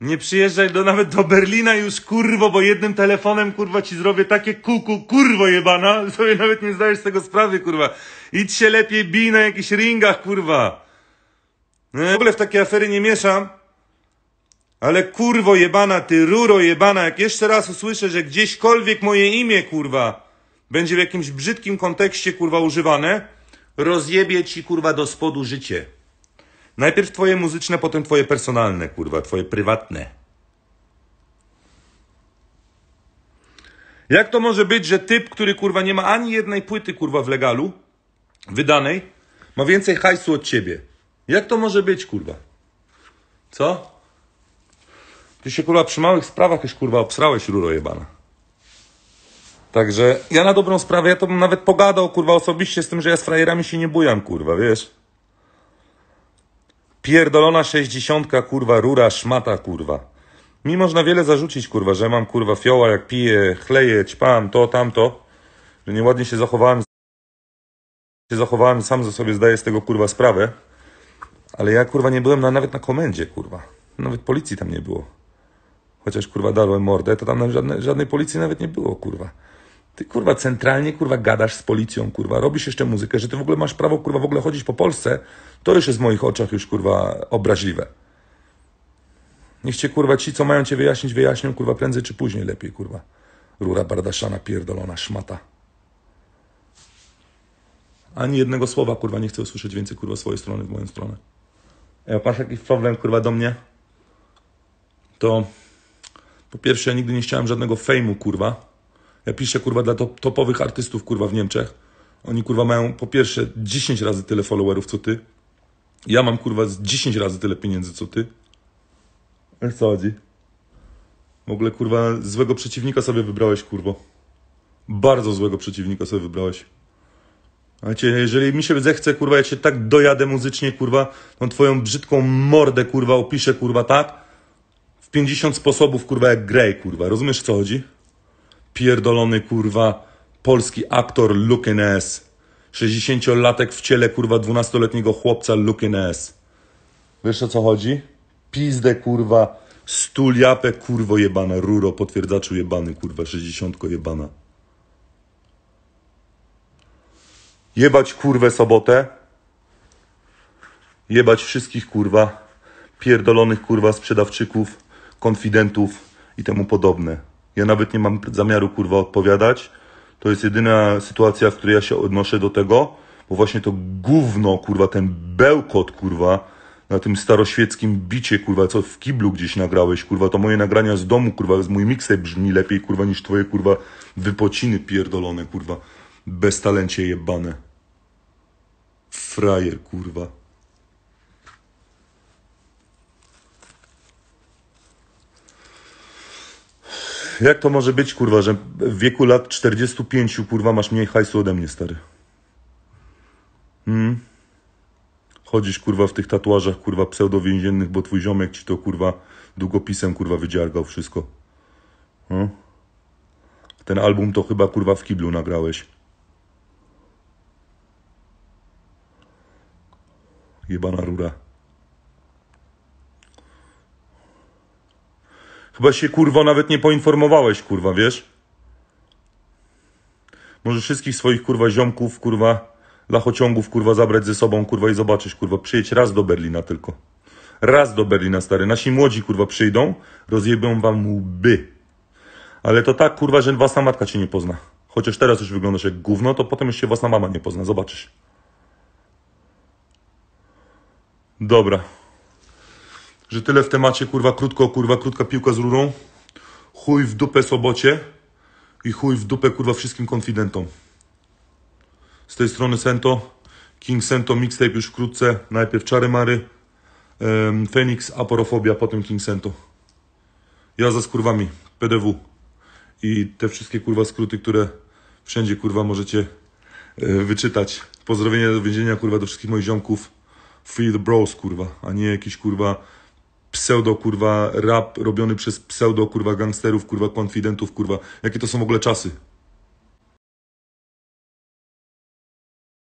Nie przyjeżdżaj do, nawet do Berlina już, kurwo, bo jednym telefonem, kurwa, ci zrobię takie kuku, kurwo jebana, sobie nawet nie zdajesz z tego sprawy, kurwa. Idź się lepiej bij na jakichś ringach, kurwa. Nie? W ogóle w takie afery nie mieszam. Ale kurwo jebana, ty ruro jebana, jak jeszcze raz usłyszę, że gdzieśkolwiek moje imię, kurwa, będzie w jakimś brzydkim kontekście, kurwa, używane, rozjebie ci, kurwa, do spodu życie. Najpierw twoje muzyczne, potem twoje personalne, kurwa, twoje prywatne. Jak to może być, że typ, który kurwa nie ma ani jednej płyty kurwa w legalu wydanej, ma więcej hajsu od ciebie? Jak to może być, kurwa? Co? Ty się kurwa przy małych sprawach już kurwa obsrałeś ruro jebana. Także ja na dobrą sprawę, ja to bym nawet pogadał kurwa osobiście z tym, że ja z frajerami się nie bujam kurwa, wiesz? Pierdolona sześćdziesiątka, kurwa, rura, szmata, kurwa. Mi można wiele zarzucić, kurwa, że mam, kurwa, fioła, jak piję, chleję, ćpam, to, tamto. Że nieładnie się zachowałem. Się zachowałem, sam ze sobie zdaję z tego, kurwa, sprawę. Ale ja, kurwa, nie byłem na, nawet na komendzie, kurwa. Nawet policji tam nie było. Chociaż, kurwa, darłem mordę, to tam żadnej, żadnej policji nawet nie było, kurwa. Ty kurwa centralnie kurwa gadasz z policją, kurwa, robisz jeszcze muzykę, że ty w ogóle masz prawo kurwa w ogóle chodzić po Polsce, to już jest w moich oczach już kurwa obraźliwe. Niech cię kurwa ci, co mają cię wyjaśnić, wyjaśnią kurwa prędzej czy później lepiej kurwa. Rura bardaszana pierdolona szmata. Ani jednego słowa kurwa nie chcę usłyszeć więcej kurwa swojej strony w moją stronę. Jak masz jakiś problem kurwa do mnie, to po pierwsze nigdy nie chciałem żadnego fejmu kurwa. Ja piszę, kurwa, dla top, topowych artystów, kurwa, w Niemczech. Oni, kurwa, mają po pierwsze 10 razy tyle followerów, co ty. Ja mam, kurwa, 10 razy tyle pieniędzy, co ty. Wiesz co chodzi? W ogóle, kurwa, złego przeciwnika sobie wybrałeś, kurwo. Bardzo złego przeciwnika sobie wybrałeś. Znaczy, jeżeli mi się zechce, kurwa, ja cię tak dojadę muzycznie, kurwa, tą twoją brzydką mordę, kurwa, opiszę, kurwa, tak? W 50 sposobów, kurwa, jak Grey, kurwa. Rozumiesz, co chodzi? pierdolony kurwa polski aktor looking ass. 60-latek w ciele kurwa 12-letniego chłopca looking ass. Wiesz o co chodzi? Pizdę kurwa, stuliapę kurwo jebana, ruro potwierdzaczu jebany kurwa, 60 jebana. Jebać kurwę sobotę. Jebać wszystkich kurwa, pierdolonych kurwa sprzedawczyków, konfidentów i temu podobne. Ja nawet nie mam zamiaru kurwa odpowiadać. To jest jedyna sytuacja, w której ja się odnoszę do tego, bo właśnie to gówno, kurwa, ten bełkot, kurwa, na tym staroświeckim bicie, kurwa, co w kiblu gdzieś nagrałeś, kurwa, to moje nagrania z domu, kurwa, z mój mixtape brzmi lepiej, kurwa, niż twoje, kurwa, wypociny pierdolone, kurwa, bez talencie jebane. Frajer, kurwa. jak to może być, kurwa, że w wieku lat 45, kurwa, masz mniej hajsu ode mnie, stary? Hmm? Chodzisz, kurwa, w tych tatuażach, kurwa, pseudowięziennych, bo twój ziomek ci to, kurwa, długopisem, kurwa, wydziargał wszystko. Hmm? Ten album to chyba, kurwa, w kiblu nagrałeś. Jebana rura. Chyba się kurwa nawet nie poinformowałeś, kurwa, wiesz? Może wszystkich swoich kurwa ziomków, kurwa, lachociągów, kurwa, zabrać ze sobą, kurwa, i zobaczyć kurwa, przyjedź raz do Berlina tylko. Raz do Berlina, stary. Nasi młodzi, kurwa, przyjdą, rozjebią wam łby. Ale to tak, kurwa, że własna matka cię nie pozna. Chociaż teraz już wyglądasz jak gówno, to potem już się własna mama nie pozna, zobaczysz. Dobra że tyle w temacie, kurwa, krótko, kurwa, krótka piłka z rurą, chuj w dupę sobocie i chuj w dupę, kurwa, wszystkim konfidentom. Z tej strony Sento, King Sento, mixtape już wkrótce, najpierw Czary Mary, um, Phoenix, Aporofobia, potem King Sento. ja z kurwami, PDW i te wszystkie, kurwa, skróty, które wszędzie, kurwa, możecie e, wyczytać. Pozdrowienia do więzienia, kurwa, do wszystkich moich ziomków. Feel the bros, kurwa, a nie jakiś, kurwa, pseudo kurwa rap robiony przez pseudo kurwa gangsterów, kurwa konfidentów, kurwa. Jakie to są w ogóle czasy?